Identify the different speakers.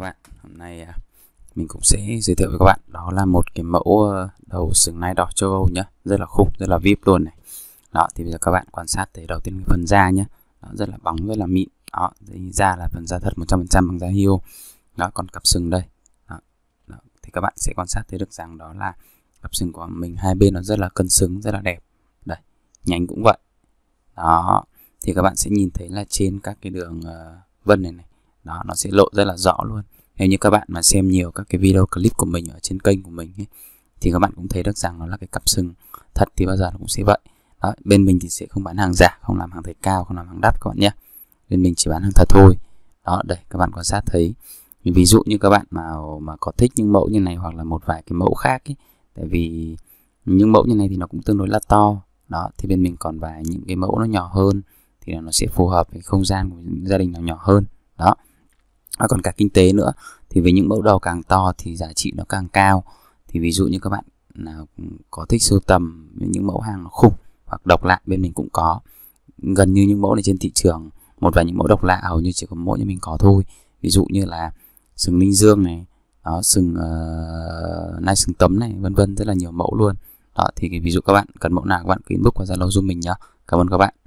Speaker 1: các bạn hôm nay à, mình cũng sẽ giới thiệu với các bạn đó là một cái mẫu ờ, đầu sừng nai đỏ châu Âu nhá rất là khủng rất là vip luôn này đó thì bây giờ các bạn quan sát thấy đầu tiên phần da nhá đó, rất là bóng rất là mịn đó da là phần da thật 100% bằng da hươu đó còn cặp sừng đây đó. Đó. thì các bạn sẽ quan sát thấy được rằng đó là cặp sừng của mình hai bên nó rất là cân xứng rất là đẹp đây nhánh cũng vậy đó thì các bạn sẽ nhìn thấy là trên các cái đường uh, vân này này đó nó sẽ lộ rất là rõ luôn nếu như các bạn mà xem nhiều các cái video clip của mình ở trên kênh của mình ấy, thì các bạn cũng thấy được rằng nó là cái cặp sừng thật thì bao giờ nó cũng sẽ vậy đó, bên mình thì sẽ không bán hàng giả không làm hàng thầy cao không làm hàng đắt các bạn nhé bên mình chỉ bán hàng thật thôi đó đây các bạn quan sát thấy ví dụ như các bạn mà mà có thích những mẫu như này hoặc là một vài cái mẫu khác ấy, tại vì những mẫu như này thì nó cũng tương đối là to đó thì bên mình còn vài những cái mẫu nó nhỏ hơn thì nó sẽ phù hợp với không gian của gia đình nào nhỏ hơn đó và còn cả kinh tế nữa thì với những mẫu đồ càng to thì giá trị nó càng cao thì ví dụ như các bạn nào có thích sưu tầm những mẫu hàng nó khủng hoặc độc lạ bên mình cũng có gần như những mẫu này trên thị trường một vài những mẫu độc lạ hầu như chỉ có mỗi như mình có thôi ví dụ như là sừng minh dương này đó sừng uh, nai sừng tấm này vân vân rất là nhiều mẫu luôn đó thì ví dụ các bạn cần mẫu nào các bạn cứ inbox qua zalo zoom mình nhá cảm ơn các bạn